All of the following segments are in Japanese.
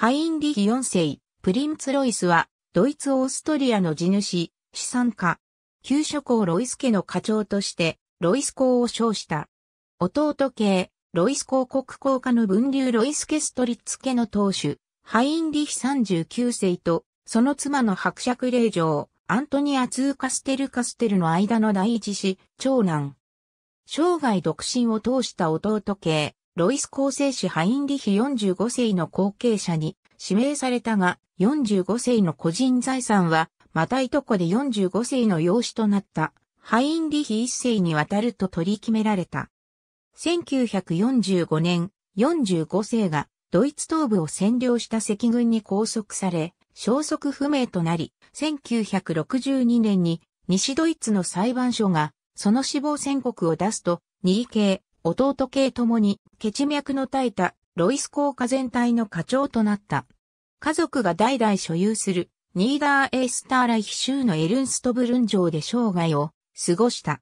ハインリヒ4世、プリンツ・ロイスは、ドイツ・オーストリアの地主、資産家、旧諸侯ロイス家の課長として、ロイス公を称した。弟系、ロイス公国公家の分流ロイスケストリッツ家の当主、ハインリヒ39世と、その妻の伯爵令嬢、アントニア・ツー・カステル・カステルの間の第一子、長男。生涯独身を通した弟系、ロイス構成主ハインリヒ45世の後継者に指名されたが、45世の個人財産は、またいとこで45世の養子となった、ハインリヒ一世にわたると取り決められた。1945年、45世がドイツ東部を占領した赤軍に拘束され、消息不明となり、1962年に西ドイツの裁判所がその死亡宣告を出すと、2位系弟系ともに、血脈の絶えたロイス効果全体の課長となった。家族が代々所有する、ニーダーエースターライヒ州のエルンストブルン城で生涯を過ごした。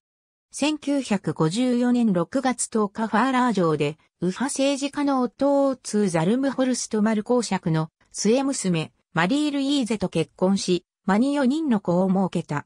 1954年6月10日ファーラー城で、右派政治家の弟ツーザルムホルスト・マル公爵の末娘、マリール・イーゼと結婚し、マニ4人の子を設けた。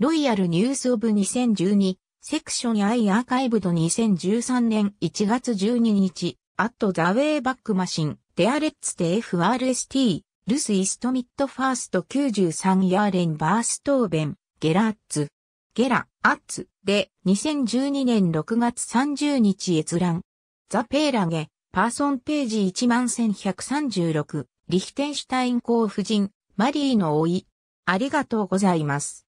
ロイヤルニュースオブ2012セクションイアーカイブド2013年1月12日、アットザウェイバックマシン、デアレッツテ f r s t ルスイストミットファースト93ヤーレンバーストーベン、ゲラッツ、ゲラ、アッツで2012年6月30日閲覧。ザ・ペーラゲ、パーソンページ11136、リヒテンシュタイン公夫人、マリーの老い。ありがとうございます。